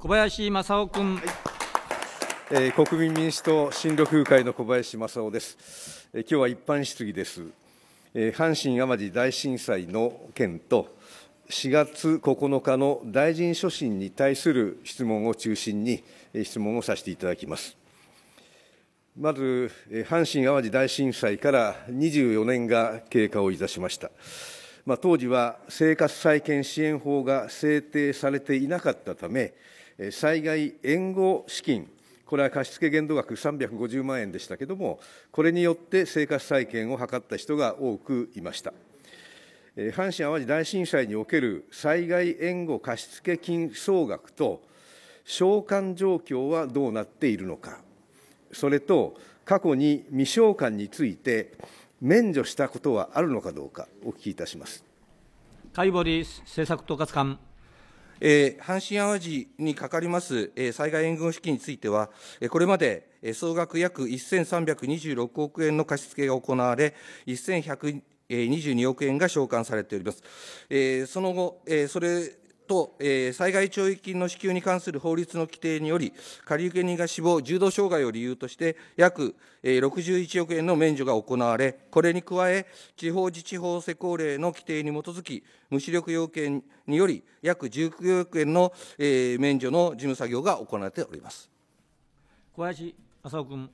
小林正夫君、はいえー、国民民主党新緑風会の小林正夫です、えー、今日は一般質疑です、えー、阪神・淡路大震災の件と4月9日の大臣所信に対する質問を中心にえ質問をさせていただきますまずえ阪神・淡路大震災から24年が経過をいたしましたまあ、当時は生活再建支援法が制定されていなかったため、災害援護資金、これは貸付限度額350万円でしたけども、これによって生活再建を図った人が多くいました。阪神・淡路大震災における災害援護貸付金総額と、償還状況はどうなっているのか、それと過去に未償還について、免除したことはあるのかどうか、お聞きいたします貝堀政策統括官。えー、阪神・淡路にかかります、えー、災害援軍資金については、えー、これまで、えー、総額約1326億円の貸付が行われ、1122億円が償還されております。えー、その後、えー、それと、えー、災害懲役金の支給に関する法律の規定により、借受人が死亡、重度障害を理由として、約、61億円の免除が行われ、これに加え、地方自治法施行令の規定に基づき、無視力要件により、約19億円の、えー、免除の事務作業が行われております小林浅尾君。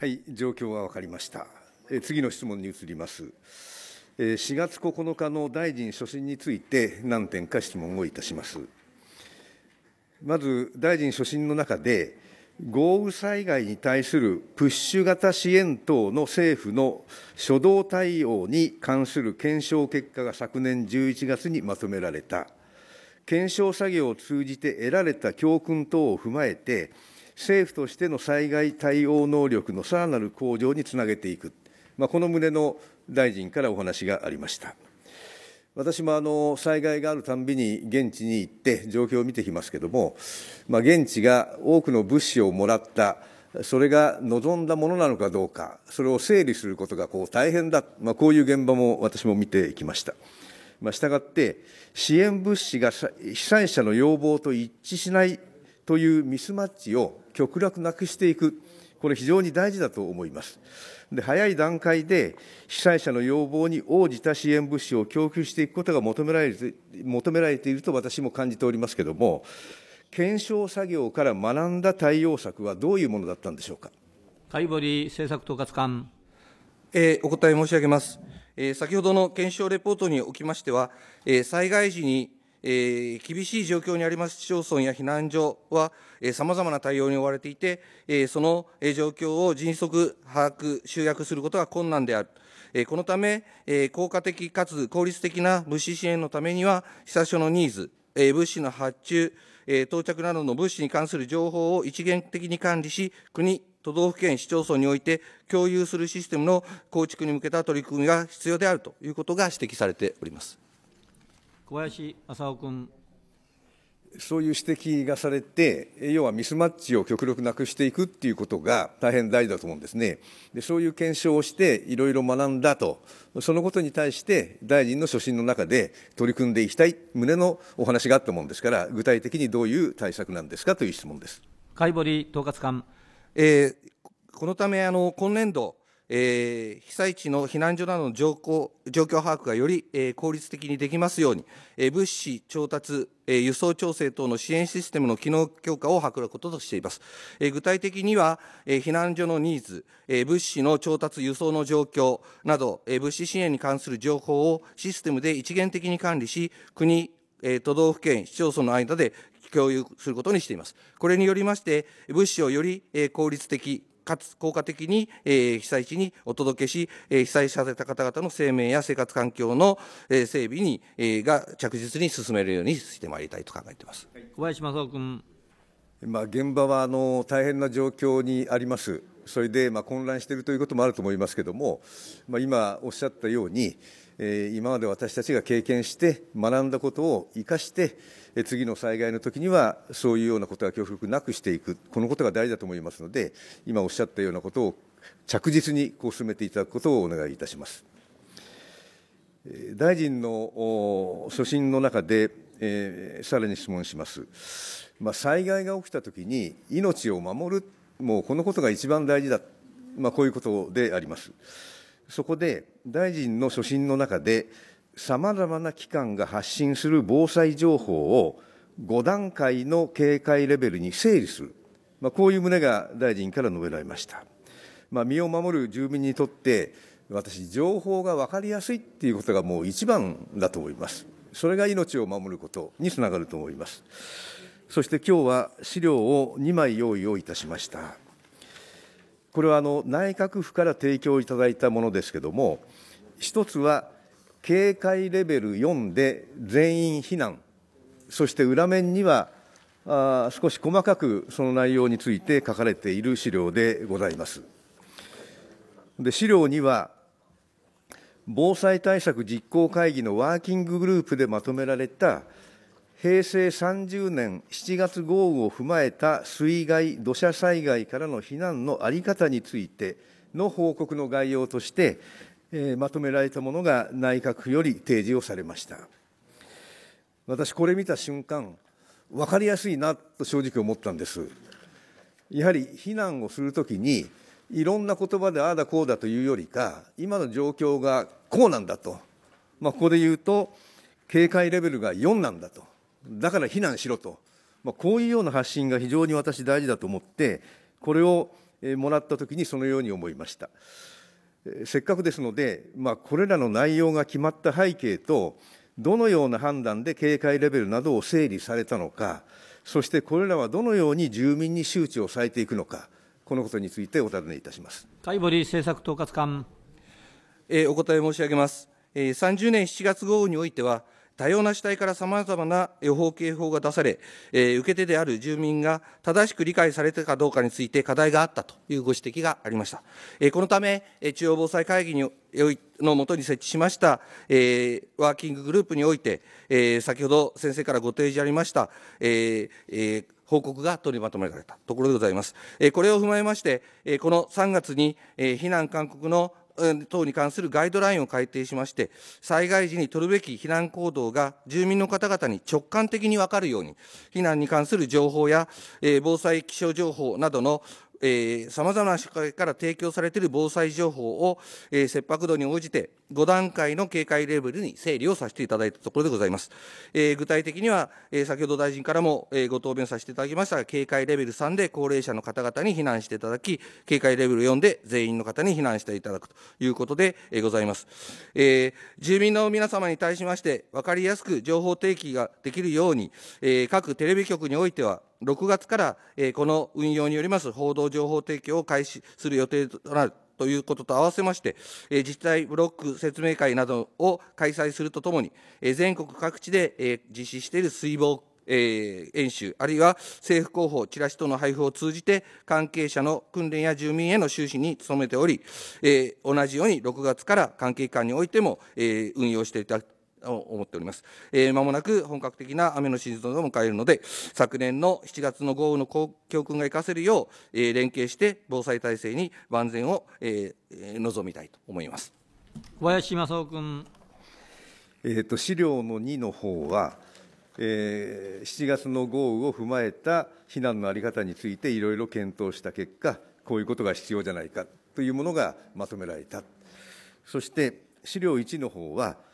はい、状況は分かりました。えー、次の質問に移ります。4月9日の大臣所信について、何点か質問をいたします。まず、大臣所信の中で、豪雨災害に対するプッシュ型支援等の政府の初動対応に関する検証結果が昨年11月にまとめられた。検証作業を通じて得られた教訓等を踏まえて、政府としての災害対応能力のさらなる向上につなげていく、まあ、この旨の大臣からお話がありました。私もあの災害があるたんびに現地に行って状況を見てきますけども、まあ、現地が多くの物資をもらったそれが望んだものなのかどうかそれを整理することがこう大変だ、まあ、こういう現場も私も見てきました、まあ、したがって支援物資が被災者の要望と一致しないというミスマッチを極力なくしていくこれ、非常に大事だと思います。で早い段階で被災者の要望に応じた支援物資を供給していくことが求められて求められていると私も感じておりますけれども、検証作業から学んだ対応策はどういうものだったんでしょうか。カリボリ政策統括官、えー、お答え申し上げます。えー、先ほどの検証レポートにおきましては、えー、災害時にえー、厳しい状況にあります市町村や避難所は、さまざまな対応に追われていて、えー、その状況を迅速、把握、集約することが困難である。えー、このため、え効果的かつ効率的な物資支援のためには、被災所のニーズ、え物資の発注、え到着などの物資に関する情報を一元的に管理し、国、都道府県、市町村において共有するシステムの構築に向けた取り組みが必要であるということが指摘されております。小林麻生君。そういう指摘がされて、要はミスマッチを極力なくしていくっていうことが大変大事だと思うんですね。でそういう検証をして、いろいろ学んだと、そのことに対して、大臣の所信の中で取り組んでいきたい旨のお話があったもんですから、具体的にどういう対策なんですかという質問です。解堀統括官、えー、このためあの今年度えー、被災地の避難所などの状況状況把握がより、えー、効率的にできますように、えー、物資調達、えー、輸送調整等の支援システムの機能強化を図ることとしています。えー、具体的には、えー、避難所のニーズ、えー、物資の調達、輸送の状況など、えー、物資支援に関する情報をシステムで一元的に管理し、国、えー、都道府県、市町村の間で共有することにしています。これによりまして、物資をより効率的、かつ効果的に、えー、被災地にお届けし、えー、被災された方々の生命や生活環境の、えー、整備に、えー、が着実に進めるようにしてまいりたいと考えています。小林正夫君まあ、現場はあの大変な状況にあります、それでまあ混乱しているということもあると思いますけれども、まあ、今おっしゃったように、今まで私たちが経験して学んだことを生かして、次の災害の時にはそういうようなことは極力なくしていくこのことが大事だと思いますので今おっしゃったようなことを着実にこう進めていただくことをお願いいたします。大臣の所信の中で、さらに質問します、まあ、災害が起きたときに、命を守る、もうこのことが一番大事だ、まあ、こういうことであります。そこで大臣の所信の中で、さまざまな機関が発信する防災情報を5段階の警戒レベルに整理する、まあ、こういう旨が大臣から述べられました。まあ、身を守る住民にとって、私、情報が分かりやすいっていうことがもう一番だと思います。それが命を守ることにつながると思います。そして今日は資料を2枚用意をいたしました。これはあの内閣府から提供いただいたものですけれども、一つは警戒レベル4で全員避難、そして裏面にはあ少し細かくその内容について書かれている資料でございます。で資料には防災対策実行会議のワーキンググループでまとめられた平成30年7月豪雨を踏まえた水害、土砂災害からの避難の在り方についての報告の概要として、えー、まとめられたものが内閣府より提示をされました。私、これ見た瞬間、分かりやすいなと正直思ったんです。やはり避難をするときに、いろんな言葉でああだこうだというよりか、今の状況がこうなんだと、まあ、ここで言うと、警戒レベルが4なんだと、だから避難しろと、まあ、こういうような発信が非常に私、大事だと思って、これをもらったときにそのように思いました。せっかくですので、まあ、これらの内容が決まった背景と、どのような判断で警戒レベルなどを整理されたのか、そしてこれらはどのように住民に周知をされていくのか、このことについてお尋ねいたします海堀政策統括官、えー、お答え申し上げます、え30年7月豪雨においては、多様な主体から様々な予報警報が出され、えー、受け手である住民が正しく理解されたかどうかについて課題があったというご指摘がありました。えー、このため、えー、中央防災会議にのもとに設置しました、えー、ワーキンググループにおいて、えー、先ほど先生からご提示ありました、えーえー、報告が取りまとめられたところでございます。これを踏まえまして、この3月に避難勧告の等に関するガイドラインを改定しまして、災害時に取るべき避難行動が住民の方々に直感的に分かるように、避難に関する情報や、え防災気象情報などのさまざまな社会から提供されている防災情報を、えー、切迫度に応じて5段階の警戒レベルに整理をさせていただいたところでございます。えー、具体的には、えー、先ほど大臣からも、えー、ご答弁させていただきましたが、警戒レベル3で高齢者の方々に避難していただき、警戒レベル4で全員の方に避難していただくということで、えー、ございます、えー。住民の皆様に対しまして、分かりやすく情報提供ができるように、えー、各テレビ局においては、6月から、えー、この運用によります報道情報提供を開始する予定となるということと合わせまして、えー、自治体ブロック説明会などを開催するとともに、えー、全国各地で、えー、実施している水防えー、演習、あるいは政府広報、チラシ等の配布を通じて、関係者の訓練や住民への収支に努めており、えー、同じように6月から関係機関においても、えー、運用していただく思っております。えー、間もなく本格的な雨のシーズンを迎えるので、昨年の7月の豪雨の教訓が生かせるよう、えー、連携して防災体制に万全を、えー、望みたいと思います。小林正夫君。えっ、ー、と資料の2の方は、えー、7月の豪雨を踏まえた避難の在り方についていろいろ検討した結果、こういうことが必要じゃないかというものがまとめられた。そして資料1の方は。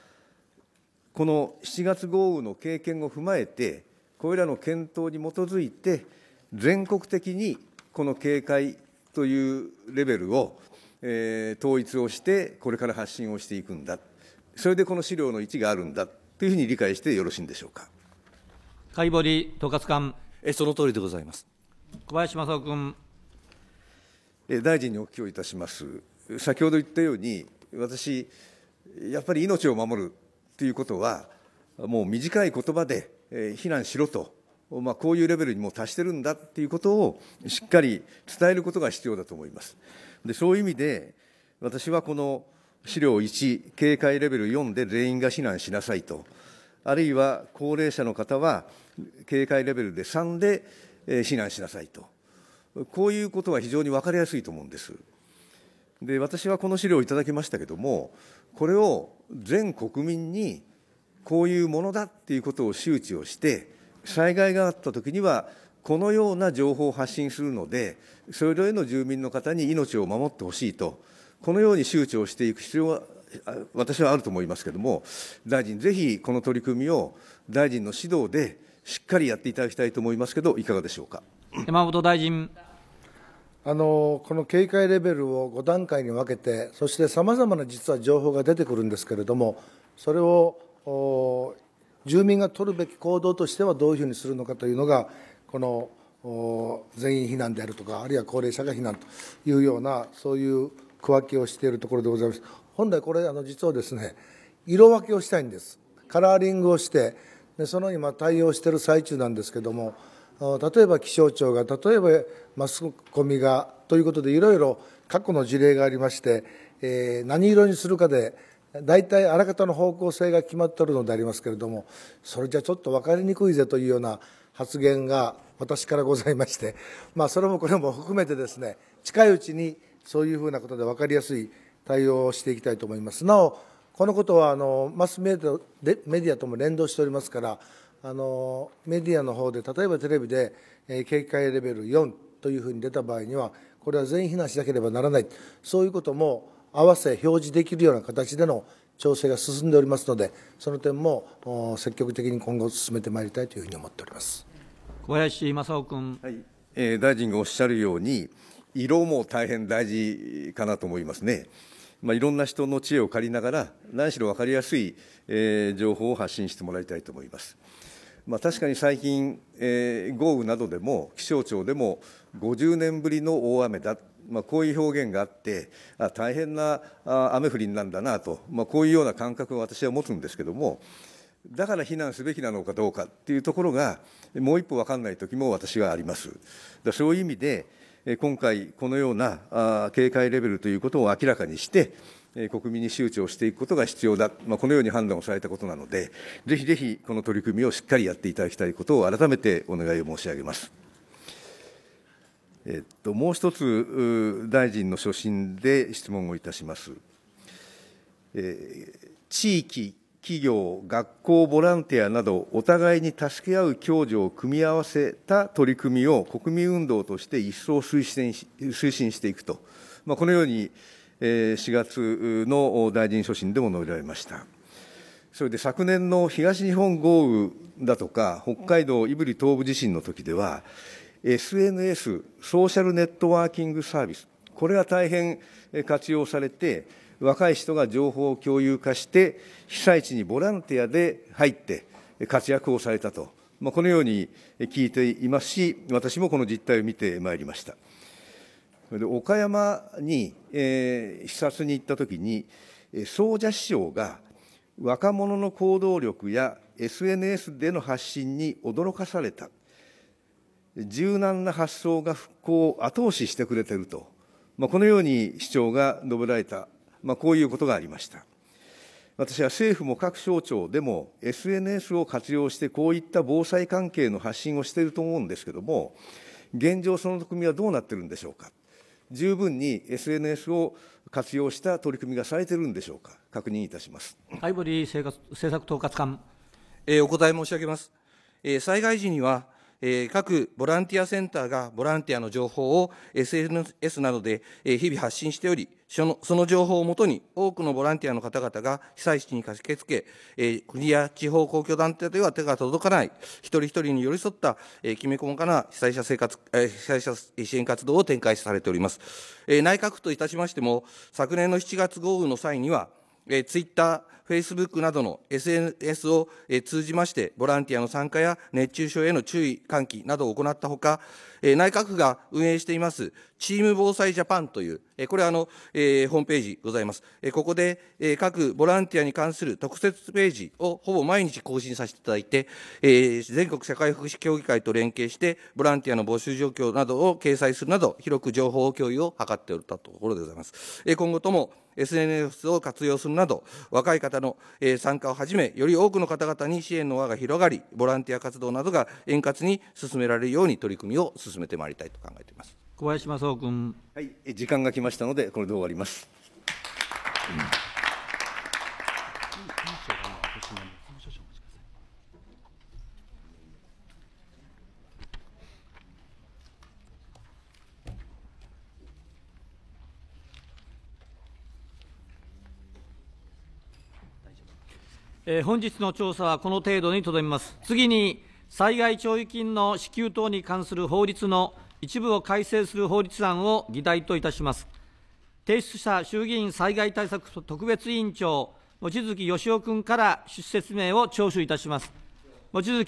この7月豪雨の経験を踏まえて、これらの検討に基づいて、全国的にこの警戒というレベルを、えー、統一をして、これから発信をしていくんだ、それでこの資料の位置があるんだというふうに理解してよろしいんでしょうか。海堀統括官えその通りでございます小林正夫君え大臣にお聞きをいたします先ほど言ったように私やっぱり命を守るということは、もう短い言葉で、えー、避難しろと、まあ、こういうレベルにも達してるんだっていうことをしっかり伝えることが必要だと思います。でそういう意味で私はこの資料1、警戒レベル4で全員が避難しなさいと、あるいは高齢者の方は警戒レベルで3で避難しなさいと、こういうことは非常に分かりやすいと思うんです。で私はこの資料をいただきましたけれども、これを全国民にこういうものだっていうことを周知をして災害があった時にはこのような情報を発信するのでそれぞれの住民の方に命を守ってほしいとこのように周知をしていく必要は私はあると思いますけれども大臣ぜひこの取り組みを大臣の指導でしっかりやっていただきたいと思いますけどいかがでしょうか山本大臣あのこの警戒レベルを5段階に分けて、そしてさまざまな実は情報が出てくるんですけれども、それを住民が取るべき行動としてはどういうふうにするのかというのが、この全員避難であるとか、あるいは高齢者が避難というような、そういう区分けをしているところでございます。本来これあの実はですね色分けをしたいんですカラーリングをしてでその今対応している最中なんですけども例えば気象庁が例えばマスコミがということでいろいろ過去の事例がありまして、えー、何色にするかで大体あらかたの方向性が決まっているのでありますけれどもそれじゃちょっと分かりにくいぜというような発言が私からございまして、まあ、それもこれも含めてですね近いうちにそういうふうなことで分かりやすい対応をしていきたいと思います。なおこのことはあのマスメディアとも連動しておりますからあのメディアの方で例えばテレビで、えー、警戒レベル4というふうに出た場合にはこれは全員避難しなければならないそういうことも合わせ表示できるような形での調整が進んでおりますのでその点も積極的に今後進めてまいりたいというふうに思っております小林正夫君、はいえー、大臣がおっしゃるように色も大変大事かなと思いますね。まあ、いろんな人の知恵を借りながら、何しろ分かりやすい、えー、情報を発信してもらいたいと思います。まあ、確かに最近、えー、豪雨などでも気象庁でも50年ぶりの大雨だ、まあ、こういう表現があってあ大変なあ雨降りなんだなと、まあ、こういうような感覚を私は持つんですけどもだから避難すべきなのかどうかというところがもう一歩分かんない時も私はあります。だそういう意味で今回、このような警戒レベルということを明らかにして、国民に周知をしていくことが必要だ、まあ、このように判断をされたことなので、ぜひぜひこの取り組みをしっかりやっていただきたいことを改めてお願いを申し上げます。えっと、もう一つ、大臣の所信で質問をいたします。えー、地域企業、学校、ボランティアなど、お互いに助け合う共助を組み合わせた取り組みを国民運動として一層推進し推進していくと、まあ、このように4月の大臣所信でも述べられました。それで昨年の東日本豪雨だとか、北海道胆振東部地震の時では、SNS、ソーシャルネットワーキングサービス、これが大変活用されて、若い人が情報を共有化して被災地にボランティアで入って活躍をされたと、まあ、このように聞いていますし私もこの実態を見てまいりましたで岡山に、えー、視察に行ったときに総社市長が若者の行動力や SNS での発信に驚かされた柔軟な発想が復興を後押ししてくれてると、まあ、このように市長が述べられたまあ、こういうことがありました私は政府も各省庁でも SNS を活用してこういった防災関係の発信をしていると思うんですけども現状その取り組みはどうなってるんでしょうか十分に SNS を活用した取り組みがされているんでしょうか確認いたします相堀政策統括官、えお答え申し上げます、え災害時にはえー、各ボランティアセンターがボランティアの情報を SNS などで日々発信しており、そのその情報をもとに多くのボランティアの方々が被災地に駆けつけ、えー、国や地方公共団体では手が届かない、一人一人に寄り添った、えー、きめ細かな被災者生活、えー、被災者支援活動を展開されております。えー、内閣府といたしましても、昨年の7月豪雨の際には、えー、ツイッター、フェイスブックなどの SNS を、えー、通じまして、ボランティアの参加や熱中症への注意喚起などを行ったほか、えー、内閣府が運営しています、チーム防災ジャパンというこれはあの、えー、ホームページございます。えー、ここで、えー、各ボランティアに関する特設ページをほぼ毎日更新させていただいて、えー、全国社会福祉協議会と連携して、ボランティアの募集状況などを掲載するなど、広く情報共有を図っておったところでございます。えー、今後とも SNS を活用するなど、若い方の、え参加をはじめ、より多くの方々に支援の輪が広がり、ボランティア活動などが円滑に進められるように取り組みを進めてまいりたいと考えています。小林正夫君。はい、時間が来ましたので、これで終わります。えー、本日の調査はこの程度にとどめます。次に災害徴用金の支給等に関する法律の一部を改正する法律案を議題といたします。提出した衆議院災害対策特別委員長、望月義雄君から趣説明を聴取いたします。望月